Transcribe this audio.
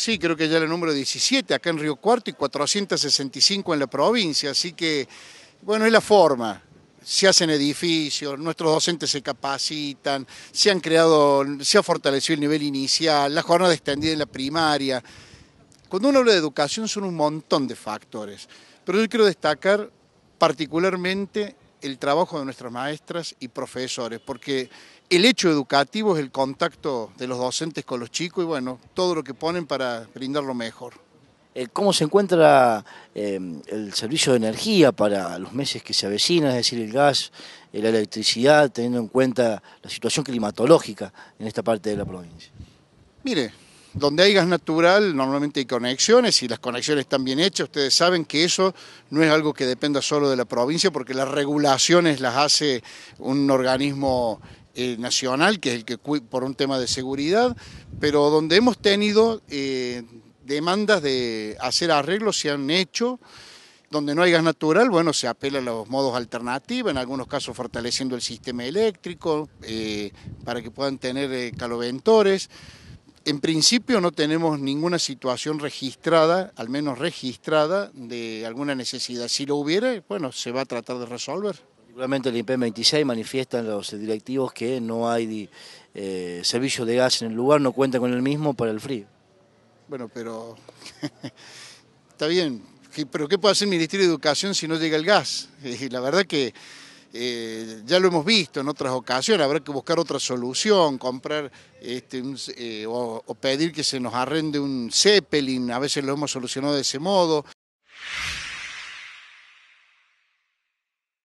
Sí, creo que ya el número 17 acá en Río Cuarto y 465 en la provincia, así que, bueno, es la forma. Se hacen edificios, nuestros docentes se capacitan, se han creado, se ha fortalecido el nivel inicial, la jornada extendida en la primaria. Cuando uno habla de educación son un montón de factores, pero yo quiero destacar particularmente el trabajo de nuestras maestras y profesores, porque el hecho educativo es el contacto de los docentes con los chicos y bueno, todo lo que ponen para brindar lo mejor. Eh, ¿Cómo se encuentra em, el servicio de energía para los meses que se avecinan, es decir, el gas, eh, la electricidad, teniendo en cuenta la situación climatológica en esta parte de la provincia? Mire, donde hay gas natural normalmente hay conexiones y las conexiones están bien hechas. Ustedes saben que eso no es algo que dependa solo de la provincia porque las regulaciones las hace un organismo eh, nacional, que es el que por un tema de seguridad, pero donde hemos tenido eh, demandas de hacer arreglos, se han hecho. Donde no hay gas natural, bueno, se apela a los modos alternativos, en algunos casos fortaleciendo el sistema eléctrico eh, para que puedan tener caloventores. En principio no tenemos ninguna situación registrada, al menos registrada, de alguna necesidad. Si lo hubiera, bueno, se va a tratar de resolver. Particularmente el IPM e 26 manifiestan los directivos que no hay eh, servicio de gas en el lugar, no cuenta con el mismo para el frío. Bueno, pero está bien, pero ¿qué puede hacer el Ministerio de Educación si no llega el gas? la verdad que eh, ya lo hemos visto en otras ocasiones, habrá que buscar otra solución, comprar este, eh, o pedir que se nos arrende un Zeppelin, a veces lo hemos solucionado de ese modo.